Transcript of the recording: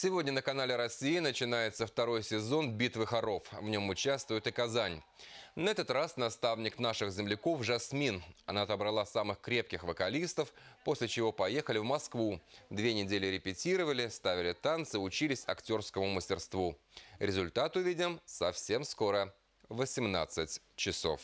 Сегодня на канале России начинается второй сезон «Битвы хоров». В нем участвует и Казань. На этот раз наставник наших земляков Жасмин. Она отобрала самых крепких вокалистов, после чего поехали в Москву. Две недели репетировали, ставили танцы, учились актерскому мастерству. Результат увидим совсем скоро. 18 часов.